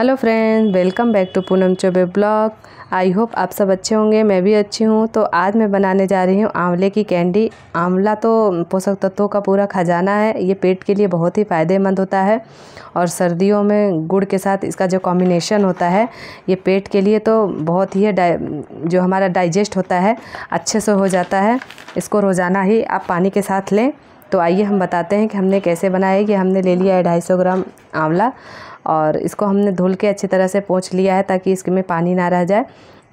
hello friends welcome back to Poonam Chaubey blog I hope आप सब अच्छे होंगे मैं भी अच्छी हूँ तो आज मैं बनाने जा रही हूँ आंवले की कैंडी आंवला तो पोषक तत्वों का पूरा खजाना है ये पेट के लिए बहुत ही फ़ायदेमंद होता है और सर्दियों में गुड़ के साथ इसका जो कॉम्बिनेशन होता है ये पेट के लिए तो बहुत ही जो हमारा डाइजेस्ट होता है अच्छे से हो जाता है इसको रोज़ाना ही आप पानी के साथ लें तो आइए हम बताते हैं कि हमने कैसे बनाया कि हमने ले लिया है ढाई सौ ग्राम आंवला और इसको हमने धुल के अच्छी तरह से पोंछ लिया है ताकि इसके में पानी ना रह जाए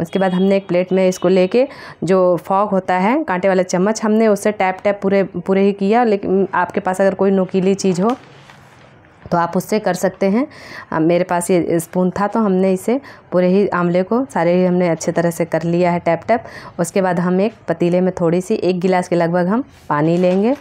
उसके बाद हमने एक प्लेट में इसको लेके जो फॉग होता है कांटे वाला चम्मच हमने उससे टैप टैप पूरे पूरे ही किया लेकिन आपके पास अगर कोई नुकीली चीज़ हो तो आप उससे कर सकते हैं आ, मेरे पास ये स्पून था तो हमने इसे पूरे ही आंवले को सारे ही हमने अच्छे तरह से कर लिया है टैप टैप उसके बाद हम एक पतीले में थोड़ी सी एक गिलास के लगभग हम पानी लेंगे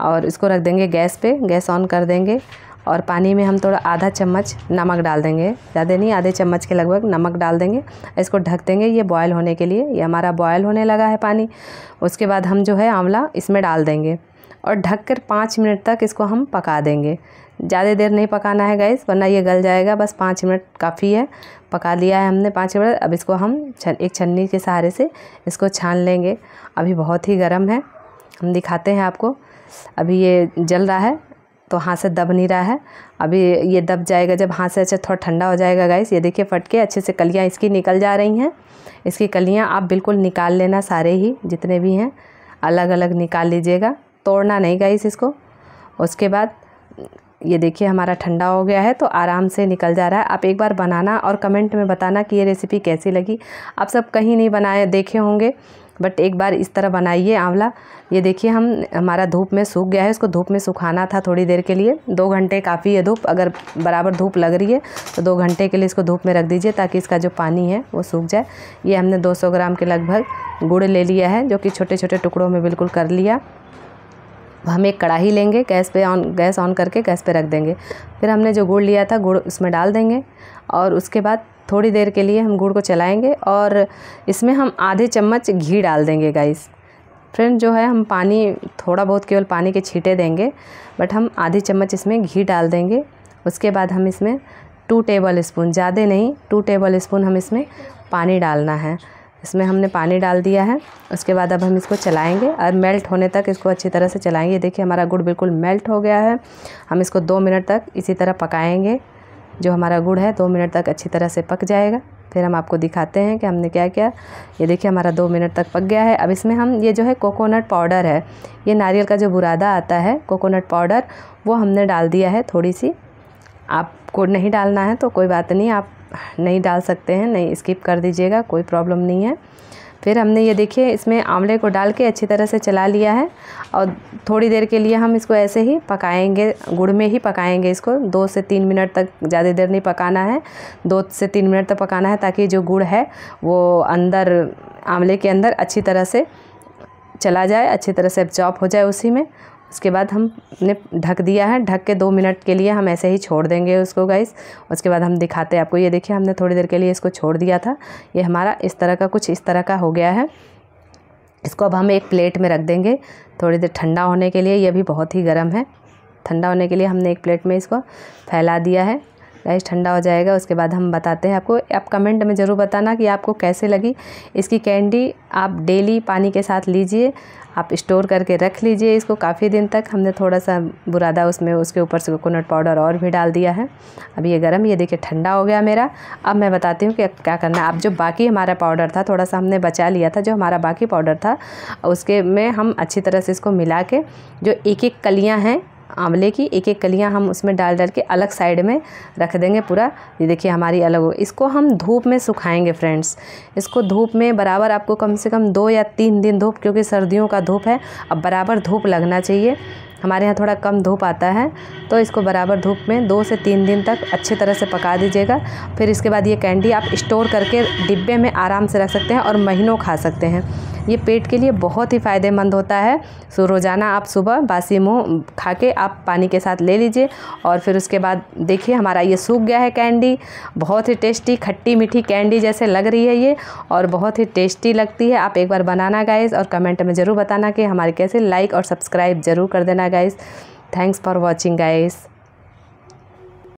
और इसको रख देंगे गैस पे गैस ऑन कर देंगे और पानी में हम थोड़ा आधा चम्मच नमक डाल देंगे ज़्यादा नहीं आधे चम्मच के लगभग नमक डाल देंगे इसको ढक देंगे ये बॉयल होने के लिए ये हमारा बॉयल होने लगा है पानी उसके बाद हम जो है आंवला इसमें डाल देंगे और ढक कर पाँच मिनट तक इसको हम पका देंगे ज़्यादा देर नहीं पकाना है गैस वरना ये गल जाएगा बस पाँच मिनट काफ़ी है पका लिया है हमने पाँच मिनट अब इसको हम एक छन्नी के सहारे से इसको छान लेंगे अभी बहुत ही गर्म है हम दिखाते हैं आपको अभी ये जल रहा है तो हाथ से दब नहीं रहा है अभी ये दब जाएगा जब हाथ से अच्छा थोड़ा ठंडा हो जाएगा गाइस ये देखिए फट के अच्छे से कलियाँ इसकी निकल जा रही हैं इसकी कलियाँ आप बिल्कुल निकाल लेना सारे ही जितने भी हैं अलग अलग निकाल लीजिएगा तोड़ना नहीं गाइस इसको उसके बाद ये देखिए हमारा ठंडा हो गया है तो आराम से निकल जा रहा है आप एक बार बनाना और कमेंट में बताना कि ये रेसिपी कैसी लगी आप सब कहीं नहीं बनाए देखे होंगे बट एक बार इस तरह बनाइए आंवला ये देखिए हम हमारा धूप में सूख गया है इसको धूप में सुखाना था थोड़ी देर के लिए दो घंटे काफ़ी है धूप अगर बराबर धूप लग रही है तो दो घंटे के लिए इसको धूप में रख दीजिए ताकि इसका जो पानी है वो सूख जाए ये हमने 200 ग्राम के लगभग गुड़ ले लिया है जो कि छोटे छोटे टुकड़ों में बिल्कुल कर लिया हम एक कढ़ाई लेंगे गैस पे ऑन गैस ऑन करके गैस पे रख देंगे फिर हमने जो गुड़ लिया था गुड़ उसमें डाल देंगे और उसके बाद थोड़ी देर के लिए हम गुड़ को चलाएंगे और इसमें हम आधे चम्मच घी डाल देंगे गाइस फ्रेंड जो है हम पानी थोड़ा बहुत केवल पानी के छींटे देंगे बट हम आधे चम्मच इसमें घी डाल देंगे उसके बाद हम इसमें टू टेबल स्पून ज़्यादा नहीं टू टेबल स्पून हम इसमें पानी डालना है इसमें हमने पानी डाल दिया है उसके बाद अब हम इसको चलाएंगे और मेल्ट होने तक इसको अच्छी तरह से चलाएंगे देखिए हमारा गुड़ बिल्कुल मेल्ट हो गया है हम इसको दो मिनट तक इसी तरह पकाएंगे जो हमारा गुड़ है दो मिनट तक अच्छी तरह से पक जाएगा फिर हम आपको दिखाते हैं कि हमने क्या किया ये देखिए हमारा दो मिनट तक पक गया है अब इसमें हम ये जो है कोकोनट पाउडर है ये नारियल का जो बुरादा आता है कोकोनट पाउडर वो हमने डाल दिया है थोड़ी सी आपको नहीं डालना है तो कोई बात नहीं आप नहीं डाल सकते हैं नहीं स्किप कर दीजिएगा कोई प्रॉब्लम नहीं है फिर हमने ये देखिए इसमें आमले को डाल के अच्छी तरह से चला लिया है और थोड़ी देर के लिए हम इसको ऐसे ही पकाएंगे गुड़ में ही पकाएंगे इसको दो से तीन मिनट तक ज़्यादा देर नहीं पकाना है दो से तीन मिनट तक पकाना है ताकि जो गुड़ है वो अंदर आंवले के अंदर अच्छी तरह से चला जाए अच्छी तरह से एब्जॉर्ब हो जाए उसी में उसके बाद हमने ढक दिया है ढक के दो मिनट के लिए हम ऐसे ही छोड़ देंगे उसको गाइस उसके बाद हम दिखाते हैं आपको ये देखिए हमने थोड़ी देर के लिए इसको छोड़ दिया था ये हमारा इस तरह का कुछ इस तरह का हो गया है इसको अब हम एक प्लेट में रख देंगे थोड़ी देर ठंडा होने के लिए ये भी बहुत ही गर्म है ठंडा होने के लिए हमने एक प्लेट में इसको फैला दिया है राइस ठंडा हो जाएगा उसके बाद हम बताते हैं आपको आप कमेंट में ज़रूर बताना कि आपको कैसे लगी इसकी कैंडी आप डेली पानी के साथ लीजिए आप स्टोर करके रख लीजिए इसको काफ़ी दिन तक हमने थोड़ा सा बुरादा उसमें उसके ऊपर से कोकोनट पाउडर और भी डाल दिया है अब ये गर्म ये देखिए ठंडा हो गया मेरा अब मैं बताती हूँ कि क्या करना है अब जो बाकी हमारा पाउडर था थोड़ा सा हमने बचा लिया था जो हमारा बाकी पाउडर था उसके में हम अच्छी तरह से इसको मिला के जो एक एक कलियाँ हैं आंवले की एक एक कलियां हम उसमें डाल डाल के अलग साइड में रख देंगे पूरा ये देखिए हमारी अलग हो इसको हम धूप में सुखाएंगे फ्रेंड्स इसको धूप में बराबर आपको कम से कम दो या तीन दिन धूप क्योंकि सर्दियों का धूप है अब बराबर धूप लगना चाहिए हमारे यहाँ थोड़ा कम धूप आता है तो इसको बराबर धूप में दो से तीन दिन तक अच्छे तरह से पका दीजिएगा फिर इसके बाद ये कैंडी आप स्टोर करके डिब्बे में आराम से रख सकते हैं और महीनों खा सकते हैं ये पेट के लिए बहुत ही फ़ायदेमंद होता है सो रोज़ाना आप सुबह बासी मुँह खा के आप पानी के साथ ले लीजिए और फिर उसके बाद देखिए हमारा ये सूख गया है कैंडी बहुत ही टेस्टी खट्टी मीठी कैंडी जैसे लग रही है ये और बहुत ही टेस्टी लगती है आप एक बार बनाना गाइस और कमेंट में ज़रूर बताना कि हमारे कैसे लाइक और सब्सक्राइब ज़रूर कर देना guys thanks for watching guys